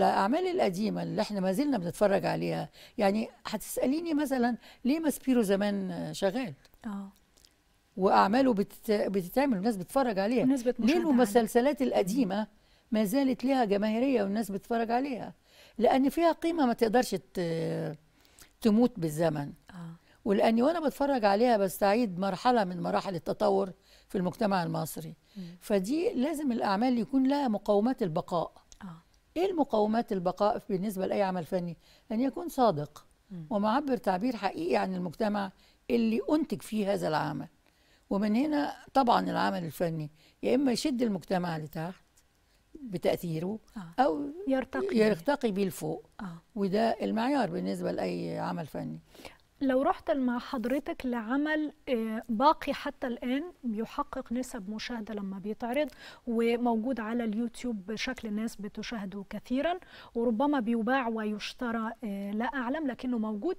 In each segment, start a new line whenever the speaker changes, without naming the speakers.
الأعمال القديمة اللي احنا ما زلنا بنتفرج عليها يعني هتسأليني مثلا ليه ماسبيرو زمان شغال؟ اه وأعماله بتت... بتتعمل والناس بتتفرج عليها ليه المسلسلات القديمة ما زالت ليها جماهيرية والناس بتتفرج عليها؟ لأن فيها قيمة ما تقدرش ت... تموت بالزمن آه. ولأني وأنا بتفرج عليها بستعيد مرحلة من مراحل التطور في المجتمع المصري فدي لازم الأعمال يكون لها مقومات البقاء ايه المقومات البقاء بالنسبه لاي عمل فني ان يكون صادق ومعبر تعبير حقيقي عن المجتمع اللي انتج فيه هذا العمل ومن هنا طبعا العمل الفني يا اما يشد المجتمع لتحت بتاثيره
آه. او يرتقي يرتقي بيه لفوق آه. وده
المعيار بالنسبه لاي عمل
فني لو رحت مع حضرتك لعمل آه، باقي حتى الآن بيحقق نسب مشاهدة لما بيتعرض وموجود على اليوتيوب بشكل الناس بتشاهده كثيرا وربما بيباع ويشترى آه، لا أعلم لكنه موجود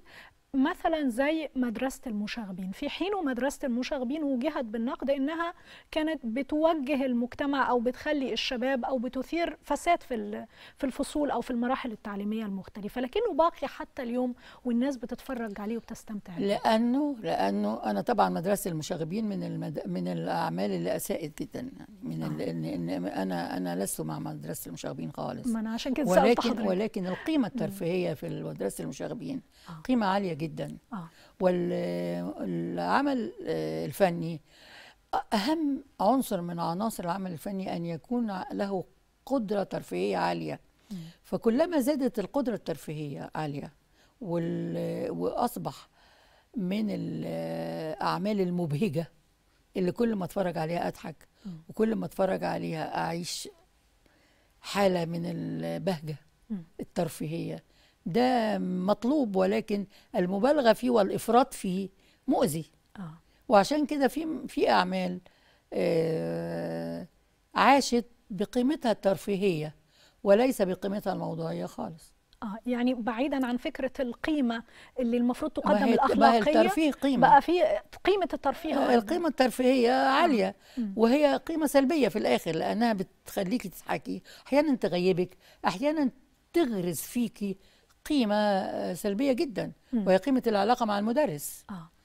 مثلا زي مدرسة المشاغبين في حين مدرسة المشاغبين وجهت بالنقد إنها كانت بتوجه المجتمع أو بتخلي الشباب أو بتثير فساد في في الفصول أو في المراحل التعليمية المختلفة لكنه باقي حتى اليوم والناس بتتفرج عليه وبتستمتع بيه
لأنه لأنه أنا طبعا مدرسة المشاغبين من المد... من الأعمال اللي أساءت جدا من آه. ال... إن أنا أنا لست مع مدرسة المشاغبين خالص ما أنا عشان كده ولكن ولكن القيمة الترفيهية في مدرسة المشاغبين آه. قيمة عالية جدا آه. والعمل آه، الفني أهم عنصر من عناصر العمل الفني أن يكون له قدرة ترفيهية عالية م. فكلما زادت القدرة الترفيهية عالية وأصبح من الأعمال المبهجة اللي كل ما اتفرج عليها أضحك وكل ما اتفرج عليها أعيش حالة من البهجة الترفيهية ده مطلوب ولكن المبالغه فيه والافراط فيه مؤذي آه. وعشان كده في في اعمال آه عاشت بقيمتها الترفيهيه وليس بقيمتها الموضوعيه خالص
اه يعني بعيدا عن فكره القيمه اللي المفروض تقدم الاخلاقيه بقى الترفيه
قيمه بقى في قيمه الترفيه آه، القيمه الترفيهيه عاليه آه. وهي قيمه سلبيه في الاخر لانها بتخليكي تضحكي احيانا تغيبك احيانا تغرز فيكي قيمه سلبيه جدا وهي قيمه العلاقه مع المدرس آه.